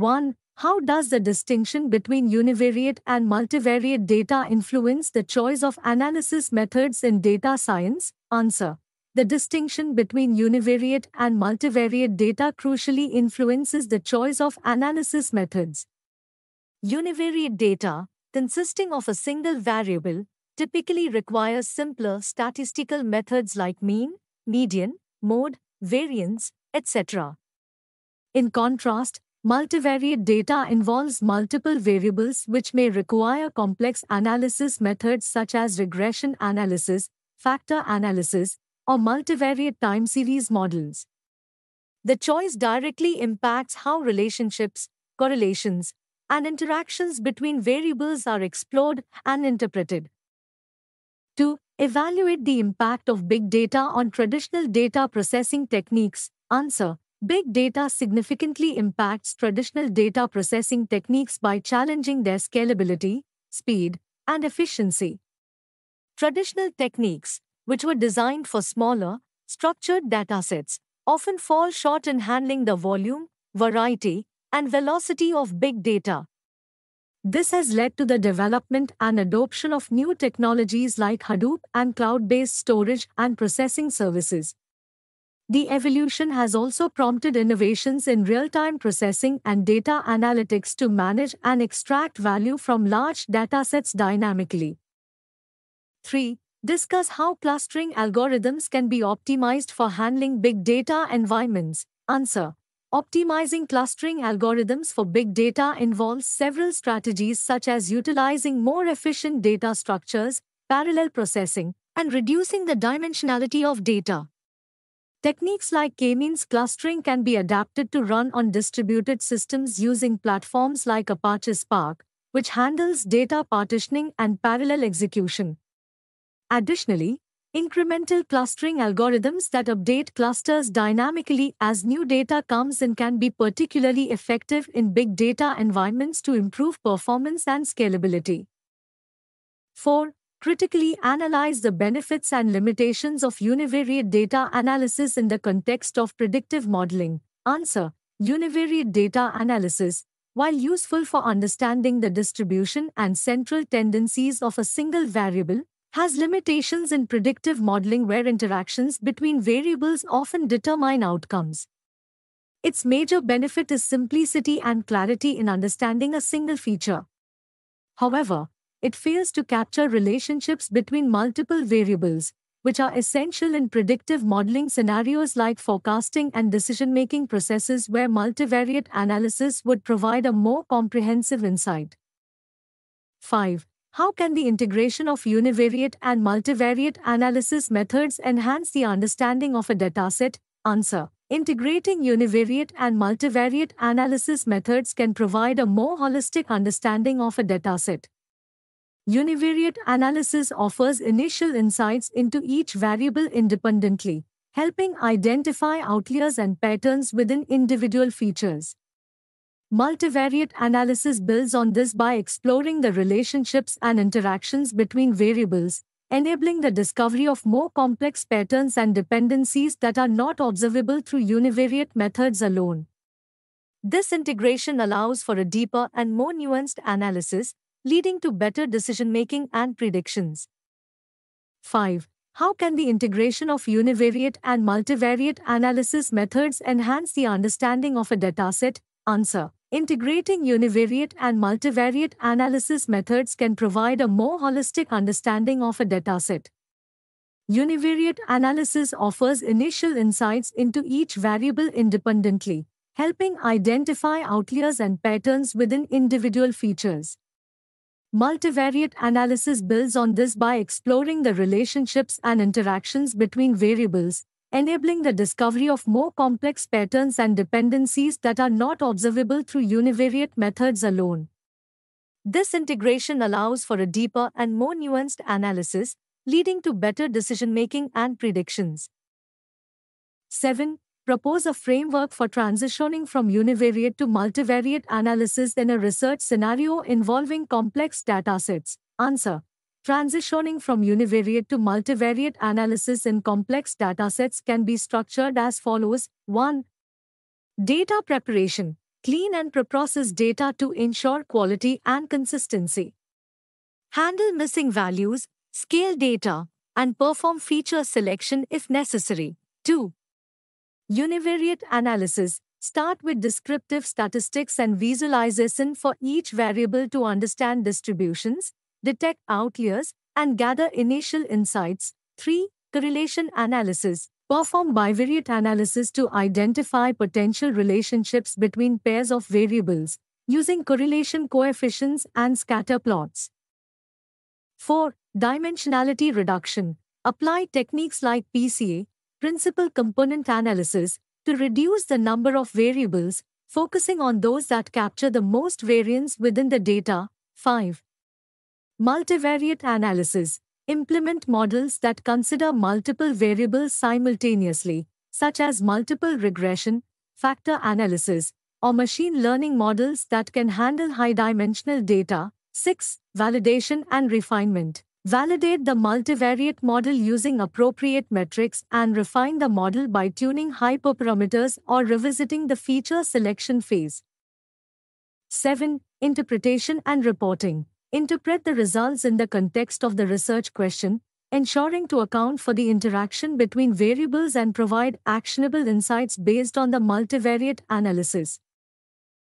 1. How does the distinction between univariate and multivariate data influence the choice of analysis methods in data science? Answer. The distinction between univariate and multivariate data crucially influences the choice of analysis methods. Univariate data, consisting of a single variable, typically requires simpler statistical methods like mean, median, mode, variance, etc. In contrast, Multivariate data involves multiple variables which may require complex analysis methods such as regression analysis, factor analysis, or multivariate time series models. The choice directly impacts how relationships, correlations, and interactions between variables are explored and interpreted. 2. Evaluate the impact of big data on traditional data processing techniques. Answer Big data significantly impacts traditional data processing techniques by challenging their scalability, speed, and efficiency. Traditional techniques, which were designed for smaller, structured datasets, often fall short in handling the volume, variety, and velocity of big data. This has led to the development and adoption of new technologies like Hadoop and cloud based storage and processing services, the evolution has also prompted innovations in real-time processing and data analytics to manage and extract value from large datasets dynamically. 3. Discuss how clustering algorithms can be optimized for handling big data environments. Answer. Optimizing clustering algorithms for big data involves several strategies such as utilizing more efficient data structures, parallel processing, and reducing the dimensionality of data. Techniques like k-means clustering can be adapted to run on distributed systems using platforms like Apache Spark, which handles data partitioning and parallel execution. Additionally, incremental clustering algorithms that update clusters dynamically as new data comes in can be particularly effective in big data environments to improve performance and scalability. 4 critically analyze the benefits and limitations of univariate data analysis in the context of predictive modeling. Answer Univariate data analysis, while useful for understanding the distribution and central tendencies of a single variable, has limitations in predictive modeling where interactions between variables often determine outcomes. Its major benefit is simplicity and clarity in understanding a single feature. However, it fails to capture relationships between multiple variables, which are essential in predictive modeling scenarios like forecasting and decision making processes, where multivariate analysis would provide a more comprehensive insight. 5. How can the integration of univariate and multivariate analysis methods enhance the understanding of a dataset? Answer. Integrating univariate and multivariate analysis methods can provide a more holistic understanding of a dataset. Univariate analysis offers initial insights into each variable independently, helping identify outliers and patterns within individual features. Multivariate analysis builds on this by exploring the relationships and interactions between variables, enabling the discovery of more complex patterns and dependencies that are not observable through univariate methods alone. This integration allows for a deeper and more nuanced analysis, leading to better decision making and predictions. 5. How can the integration of univariate and multivariate analysis methods enhance the understanding of a dataset? Answer. Integrating univariate and multivariate analysis methods can provide a more holistic understanding of a dataset. Univariate analysis offers initial insights into each variable independently, helping identify outliers and patterns within individual features. Multivariate analysis builds on this by exploring the relationships and interactions between variables, enabling the discovery of more complex patterns and dependencies that are not observable through univariate methods alone. This integration allows for a deeper and more nuanced analysis, leading to better decision making and predictions. 7 propose a framework for transitioning from univariate to multivariate analysis in a research scenario involving complex datasets. Answer. Transitioning from univariate to multivariate analysis in complex datasets can be structured as follows 1. Data preparation. Clean and preprocess data to ensure quality and consistency. Handle missing values, scale data, and perform feature selection if necessary. 2. Univariate analysis start with descriptive statistics and visualization for each variable to understand distributions, detect outliers, and gather initial insights. 3. Correlation analysis perform bivariate analysis to identify potential relationships between pairs of variables using correlation coefficients and scatter plots. 4. Dimensionality reduction. Apply techniques like PCA, principal component analysis to reduce the number of variables, focusing on those that capture the most variance within the data. 5. Multivariate analysis. Implement models that consider multiple variables simultaneously, such as multiple regression, factor analysis, or machine learning models that can handle high-dimensional data. 6. Validation and refinement. Validate the multivariate model using appropriate metrics and refine the model by tuning hyperparameters or revisiting the feature selection phase. 7. Interpretation and reporting. Interpret the results in the context of the research question, ensuring to account for the interaction between variables and provide actionable insights based on the multivariate analysis.